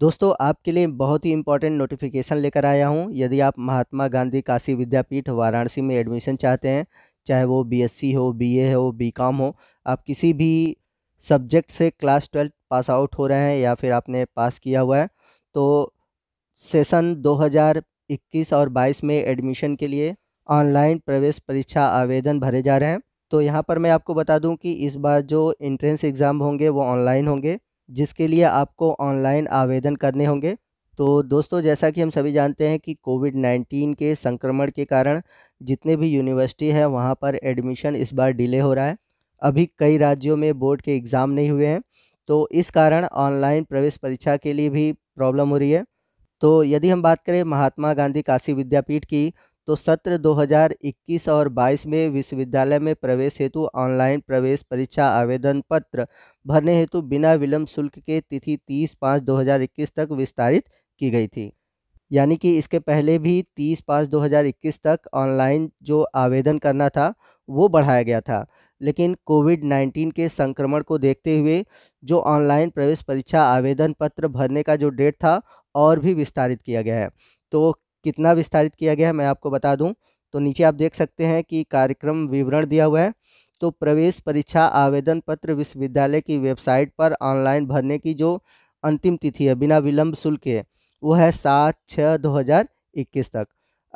दोस्तों आपके लिए बहुत ही इंपॉर्टेंट नोटिफिकेशन लेकर आया हूं यदि आप महात्मा गांधी काशी विद्यापीठ वाराणसी में एडमिशन चाहते हैं चाहे वो बीएससी हो बीए हो बीकॉम हो आप किसी भी सब्जेक्ट से क्लास ट्वेल्थ पास आउट हो रहे हैं या फिर आपने पास किया हुआ है तो सेशन 2021 और 22 में एडमिशन के लिए ऑनलाइन प्रवेश परीक्षा आवेदन भरे जा रहे हैं तो यहाँ पर मैं आपको बता दूँ कि इस बार जो इंट्रेंस एग्ज़ाम होंगे वो ऑनलाइन होंगे जिसके लिए आपको ऑनलाइन आवेदन करने होंगे तो दोस्तों जैसा कि हम सभी जानते हैं कि कोविड नाइन्टीन के संक्रमण के कारण जितने भी यूनिवर्सिटी हैं वहाँ पर एडमिशन इस बार डिले हो रहा है अभी कई राज्यों में बोर्ड के एग्ज़ाम नहीं हुए हैं तो इस कारण ऑनलाइन प्रवेश परीक्षा के लिए भी प्रॉब्लम हो रही है तो यदि हम बात करें महात्मा गांधी काशी विद्यापीठ की तो सत्र 2021 और 22 में विश्वविद्यालय में प्रवेश हेतु ऑनलाइन प्रवेश परीक्षा आवेदन पत्र भरने हेतु बिना विलंब शुल्क के तिथि 30 पाँच 2021 तक विस्तारित की गई थी यानी कि इसके पहले भी 30 पाँच 2021 तक ऑनलाइन जो आवेदन करना था वो बढ़ाया गया था लेकिन कोविड 19 के संक्रमण को देखते हुए जो ऑनलाइन प्रवेश परीक्षा आवेदन पत्र भरने का जो डेट था और भी विस्तारित किया गया है तो कितना विस्तारित किया गया है मैं आपको बता दूं तो नीचे आप देख सकते हैं कि कार्यक्रम विवरण दिया हुआ है तो प्रवेश परीक्षा आवेदन पत्र विश्वविद्यालय की वेबसाइट पर ऑनलाइन भरने की जो अंतिम तिथि है बिना विलंब शुल्क के वो है सात छः दो हज़ार इक्कीस तक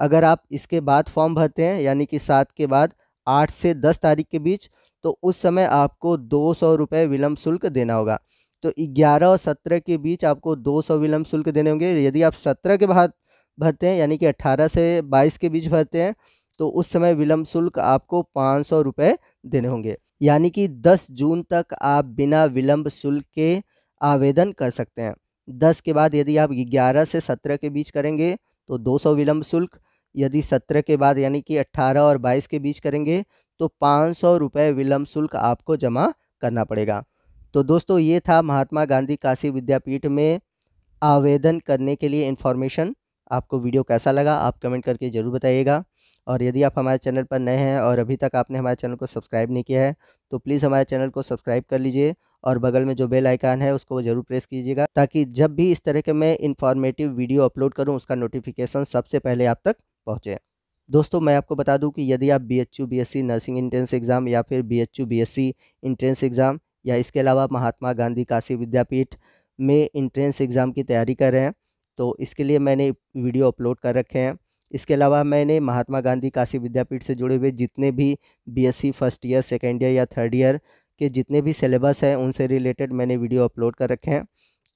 अगर आप इसके बाद फॉर्म भरते हैं यानी कि सात के बाद आठ से दस तारीख के बीच तो उस समय आपको दो सौ रुपये विलम्ब शुल्क देना होगा तो ग्यारह और सत्रह के बीच आपको दो सौ विलम्ब शुल्क देने होंगे यदि आप सत्रह के बाद भरते हैं यानी कि 18 से 22 के बीच भरते हैं तो उस समय विलम्ब शुल्क आपको पाँच सौ रुपये देने होंगे यानी कि 10 जून तक आप बिना विलम्ब शुल्क के आवेदन कर सकते हैं 10 के बाद यदि आप 11 से 17 के बीच करेंगे तो 200 विलम्ब शुल्क यदि 17 के बाद यानी कि 18 और 22 के बीच करेंगे तो पाँच सौ रुपये विलम्ब शुल्क आपको जमा करना पड़ेगा तो दोस्तों ये था महात्मा गांधी काशी विद्यापीठ में आवेदन करने के लिए इन्फॉर्मेशन आपको वीडियो कैसा लगा आप कमेंट करके ज़रूर बताइएगा और यदि आप हमारे चैनल पर नए हैं और अभी तक आपने हमारे चैनल को सब्सक्राइब नहीं किया है तो प्लीज़ हमारे चैनल को सब्सक्राइब कर लीजिए और बगल में जो बेल आइकान है उसको ज़रूर प्रेस कीजिएगा ताकि जब भी इस तरह के मैं इन्फॉर्मेटिव वीडियो अपलोड करूँ उसका नोटिफिकेशन सबसे पहले आप तक पहुँचे दोस्तों मैं आपको बता दूं कि यदि आप B H U B S C nursing entrance exam या फिर B H U B S C entrance exam या इसके अलावा महात्मा गांधी काशी विद्यापीठ में इंट्रेंस एग्ज़ाम की तैयारी कर रहे हैं तो इसके लिए मैंने वीडियो अपलोड कर रखे हैं इसके अलावा मैंने महात्मा गांधी काशी विद्यापीठ से जुड़े हुए जितने भी BSc first year second year या थर्ड ईयर के जितने भी सिलेबस हैं उनसे रिलेटेड मैंने वीडियो अपलोड कर रखे हैं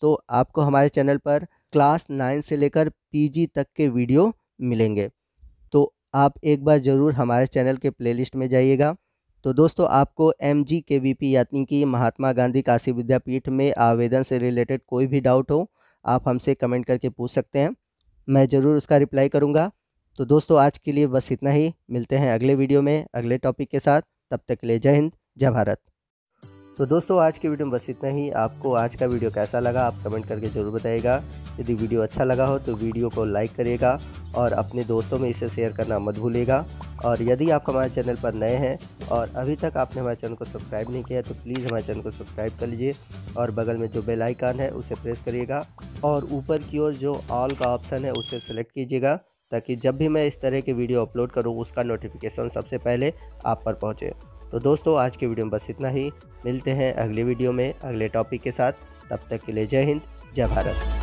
तो आपको हमारे चैनल पर क्लास नाइन से लेकर पी तक के वीडियो मिलेंगे तो आप एक बार ज़रूर हमारे चैनल के प्ले में जाइएगा तो दोस्तों आपको एम जी के वी पी यानी कि महात्मा गांधी काशी विद्यापीठ में आवेदन से रिलेटेड कोई भी डाउट हो आप हमसे कमेंट करके पूछ सकते हैं मैं ज़रूर उसका रिप्लाई करूँगा तो दोस्तों आज के लिए बस इतना ही मिलते हैं अगले वीडियो में अगले टॉपिक के साथ तब तक के लिए जय हिंद जय भारत तो दोस्तों आज के वीडियो में बस इतना ही आपको आज का वीडियो कैसा लगा आप कमेंट करके ज़रूर बताइएगा यदि वीडियो अच्छा लगा हो तो वीडियो को लाइक करिएगा और अपने दोस्तों में इसे शेयर करना मत भूलिएगा और यदि आप हमारे चैनल पर नए हैं और अभी तक आपने हमारे चैनल को सब्सक्राइब नहीं किया तो प्लीज़ हमारे चैनल को सब्सक्राइब कर लीजिए और बगल में जो बेल आइकन है उसे प्रेस करिएगा और ऊपर की ओर जो ऑल का ऑप्शन है उसे सेलेक्ट कीजिएगा ताकि जब भी मैं इस तरह के वीडियो अपलोड करूँ उसका नोटिफिकेशन सबसे पहले आप पर पहुँचे तो दोस्तों आज के वीडियो में बस इतना ही मिलते हैं अगले वीडियो में अगले टॉपिक के साथ तब तक के लिए जय हिंद जय भारत